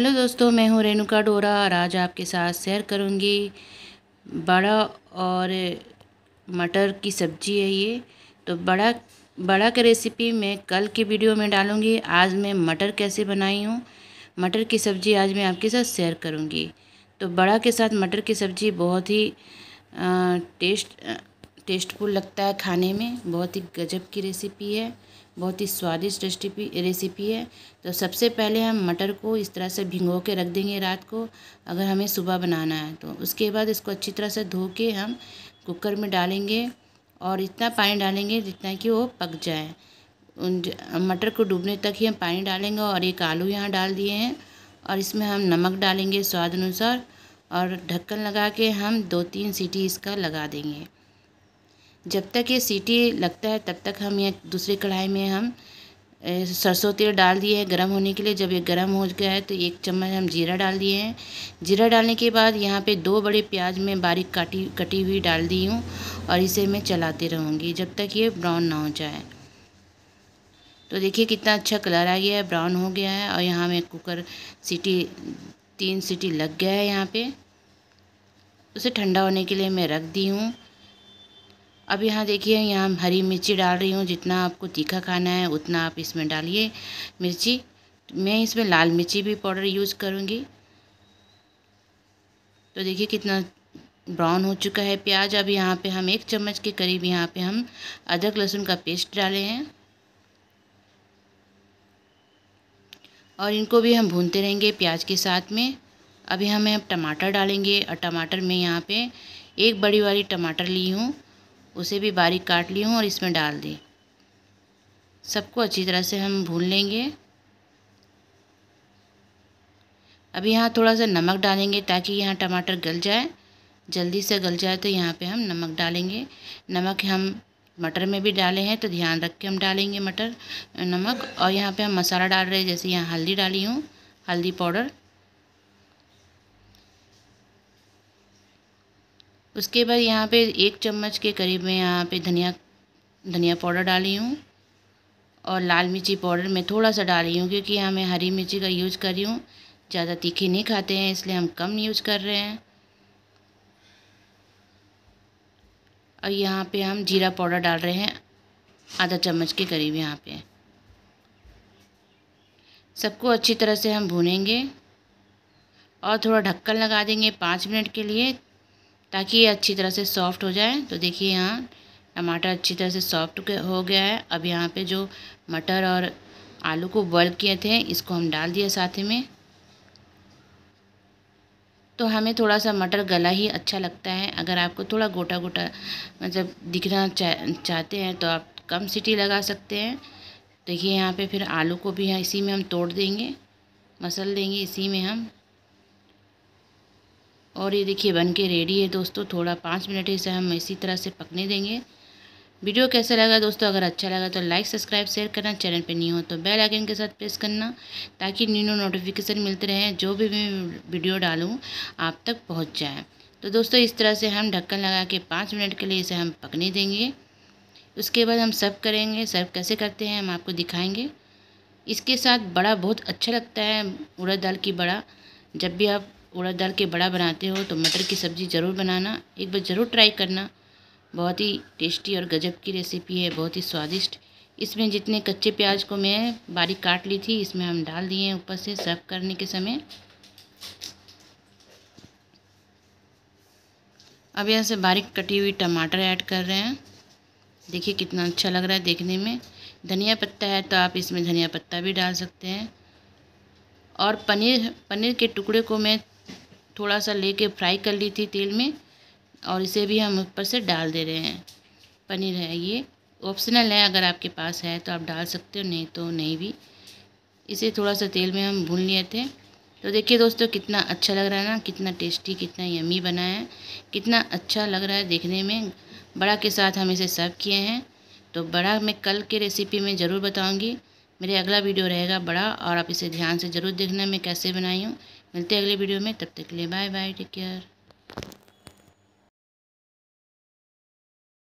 hello दोस्तों मैं हूँ रेणुका डोरा और आज आपके साथ शेयर करूँगी बड़ा और मटर की सब्जी है ये तो बड़ा बड़ा की रेसिपी मैं कल की वीडियो में डालूँगी आज मैं मटर कैसे बनाई हूँ मटर की सब्ज़ी आज मैं आपके साथ शेयर करूँगी तो बड़ा के साथ मटर की सब्ज़ी बहुत ही टेस्ट टेस्टफुल लगता है खाने में बहुत ही गजब की रेसिपी है बहुत ही स्वादिष्ट रेसिपी रेसिपी है तो सबसे पहले हम मटर को इस तरह से भिंगो के रख देंगे रात को अगर हमें सुबह बनाना है तो उसके बाद इसको अच्छी तरह से धो के हम कुकर में डालेंगे और इतना पानी डालेंगे जितना कि वो पक जाए उन मटर को डूबने तक ही हम पानी डालेंगे और एक आलू यहाँ डाल दिए हैं और इसमें हम नमक डालेंगे स्वाद अनुसार और ढक्कन लगा के हम दो तीन सीटी इसका लगा देंगे जब तक ये सीटी लगता है तब तक हम ये दूसरी कढ़ाई में हम सरसों तेल डाल दिए हैं गर्म होने के लिए जब ये गर्म हो गया है तो एक चम्मच हम जीरा डाल दिए हैं जीरा डालने के बाद यहाँ पे दो बड़े प्याज में बारीक काटी कटी हुई डाल दी हूँ और इसे मैं चलाते रहूँगी जब तक ये ब्राउन ना हो जाए तो देखिए कितना अच्छा कलर आ गया है ब्राउन हो गया है और यहाँ में कुकर सीटी तीन सीटी लग गया है यहाँ पर उसे ठंडा होने के लिए मैं रख दी हूँ अब यहाँ देखिए यहाँ हरी मिर्ची डाल रही हूँ जितना आपको तीखा खाना है उतना आप इसमें डालिए मिर्ची मैं इसमें लाल मिर्ची भी पाउडर यूज़ करूँगी तो देखिए कितना ब्राउन हो चुका है प्याज अब यहाँ पे हम एक चम्मच के करीब यहाँ पे हम अदरक लहसुन का पेस्ट डाले हैं और इनको भी हम भूनते रहेंगे प्याज के साथ में अभी हमें अब टमाटर डालेंगे और टमाटर में यहाँ पे एक बड़ी वाली टमाटर ली हूँ उसे भी बारीक काट ली हूँ और इसमें डाल दी सबको अच्छी तरह से हम भून लेंगे अभी यहाँ थोड़ा सा नमक डालेंगे ताकि यहाँ टमाटर गल जाए जल्दी से गल जाए तो यहाँ पे हम नमक डालेंगे नमक हम मटर में भी डाले हैं तो ध्यान रख के हम डालेंगे मटर नमक और यहाँ पे हम मसाला डाल रहे हैं जैसे यहाँ हल्दी डाली हूँ हल्दी पाउडर उसके बाद यहाँ पे एक चम्मच के करीब मैं यहाँ पे धनिया धनिया पाउडर डाली हूँ और लाल मिर्ची पाउडर मैं थोड़ा सा डाली हूँ क्योंकि यहाँ मैं हरी मिर्ची का यूज़ कर रही हूँ ज़्यादा तीखी नहीं खाते हैं इसलिए हम कम यूज़ कर रहे हैं और यहाँ पे हम जीरा पाउडर डाल रहे हैं आधा चम्मच के करीब यहाँ पे सबको अच्छी तरह से हम भूनेंगे और थोड़ा ढक्कन लगा देंगे पाँच मिनट के लिए ताकि ये अच्छी तरह से सॉफ़्ट हो जाए तो देखिए यहाँ टमाटर अच्छी तरह से सॉफ़्ट हो गया है अब यहाँ पे जो मटर और आलू को बॉयल किए थे इसको हम डाल दिए साथ में तो हमें थोड़ा सा मटर गला ही अच्छा लगता है अगर आपको थोड़ा गोटा गोटा मतलब दिखना चा, चाहते हैं तो आप कम सीटी लगा सकते हैं देखिए यहाँ पे फिर आलू को भी इसी में हम तोड़ देंगे मसल देंगे इसी में हम और ये देखिए बन के रेडी है दोस्तों थोड़ा पाँच मिनट इसे हम इसी तरह से पकने देंगे वीडियो कैसा लगा दोस्तों अगर अच्छा लगा तो लाइक सब्सक्राइब शेयर करना चैनल पर नहीं हो तो बेल आइकन के साथ प्रेस करना ताकि न्यू न्यू नोटिफिकेशन मिलते रहें जो भी मैं वीडियो डालूँ आप तक पहुँच जाए तो दोस्तों इस तरह से हम ढक्कन लगा के पाँच मिनट के लिए इसे हम पकने देंगे उसके बाद हम सर्व करेंगे सर्व कैसे करते हैं हम आपको दिखाएँगे इसके साथ बड़ा बहुत अच्छा लगता है उड़द दाल की बड़ा जब भी आप उड़द डाल के बड़ा बनाते हो तो मटर की सब्ज़ी ज़रूर बनाना एक बार ज़रूर ट्राई करना बहुत ही टेस्टी और गजब की रेसिपी है बहुत ही स्वादिष्ट इसमें जितने कच्चे प्याज को मैं बारीक काट ली थी इसमें हम डाल दिए हैं ऊपर से सर्व करने के समय अब यहाँ से बारीक कटी हुई टमाटर ऐड कर रहे हैं देखिए कितना अच्छा लग रहा है देखने में धनिया पत्ता है तो आप इसमें धनिया पत्ता भी डाल सकते हैं और पनीर पनीर के टुकड़े को मैं थोड़ा सा लेके फ्राई कर ली थी तेल में और इसे भी हम ऊपर से डाल दे रहे हैं पनीर है ये ऑप्शनल है अगर आपके पास है तो आप डाल सकते हो नहीं तो नहीं भी इसे थोड़ा सा तेल में हम भून लिए थे तो देखिए दोस्तों कितना अच्छा लग रहा है ना कितना टेस्टी कितना यमी बना है कितना अच्छा लग रहा है देखने में बड़ा के साथ हम इसे सर्व किए हैं तो बड़ा मैं कल के रेसिपी में ज़रूर बताऊँगी मेरे अगला वीडियो रहेगा बड़ा और आप इसे ध्यान से ज़रूर देखना मैं कैसे बनाई हूँ मिलते हैं अगले वीडियो में तब तक के लिए बाय बाय टेक केयर